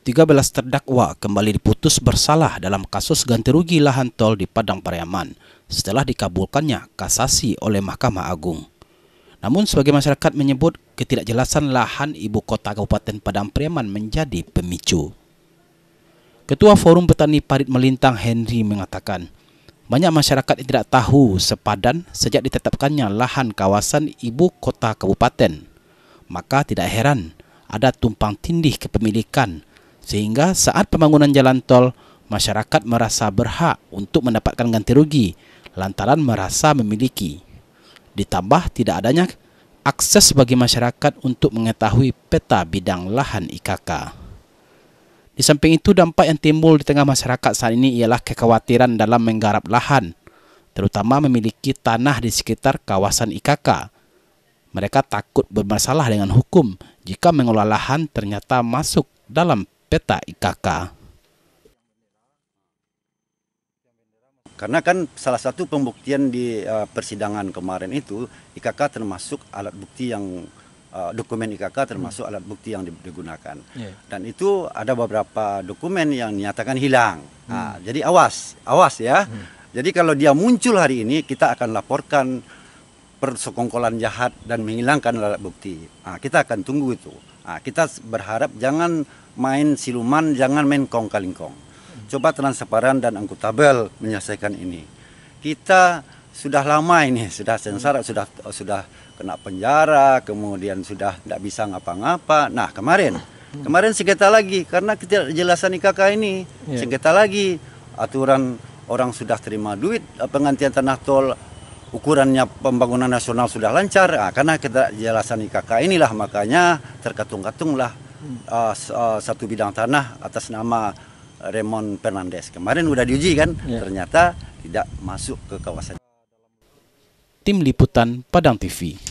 13 terdakwa kembali diputus bersalah dalam kasus ganti rugi lahan tol di Padang Pariaman setelah dikabulkannya kasasi oleh Mahkamah Agung. Namun sebagai masyarakat menyebut ketidakjelasan lahan ibu kota Kabupaten Padang Pariaman menjadi pemicu. Ketua Forum Petani Parit Melintang Henry mengatakan, banyak masyarakat yang tidak tahu sepadan sejak ditetapkannya lahan kawasan ibu kota kabupaten. Maka tidak heran ada tumpang tindih kepemilikan sehingga saat pembangunan jalan tol, masyarakat merasa berhak untuk mendapatkan ganti rugi lantaran merasa memiliki. Ditambah tidak adanya akses bagi masyarakat untuk mengetahui peta bidang lahan IKK. Di samping itu, dampak yang timbul di tengah masyarakat saat ini ialah kekhawatiran dalam menggarap lahan, terutama memiliki tanah di sekitar kawasan IKK. Mereka takut bermasalah dengan hukum jika mengelola lahan ternyata masuk dalam peta IKK. Karena kan salah satu pembuktian di eh, persidangan kemarin itu IKK termasuk alat bukti yang eh, dokumen IKK termasuk alat bukti yang digunakan. Iya. Dan itu ada beberapa dokumen yang nyatakan hilang. Nah, jadi awas, awas ya. Hmm. Jadi kalau dia muncul hari ini kita akan laporkan persekongkolan jahat dan menghilangkan alat bukti. Nah, kita akan tunggu itu. Nah, kita berharap jangan main siluman, jangan main kong kong. Coba transparan dan angkutabel menyelesaikan ini. Kita sudah lama ini sudah sengsara, sudah sudah kena penjara, kemudian sudah tidak bisa ngapa-ngapa. Nah kemarin, kemarin sengketa lagi karena ketidakjelasan IKK ini iya. sengketa lagi aturan orang sudah terima duit penggantian tanah tol ukurannya pembangunan nasional sudah lancar nah, karena kejelasan IKK inilah makanya terkatung-katunglah uh, uh, satu bidang tanah atas nama Raymond Fernandes kemarin udah diuji kan yeah. ternyata tidak masuk ke kawasan Tim Liputan Padang TV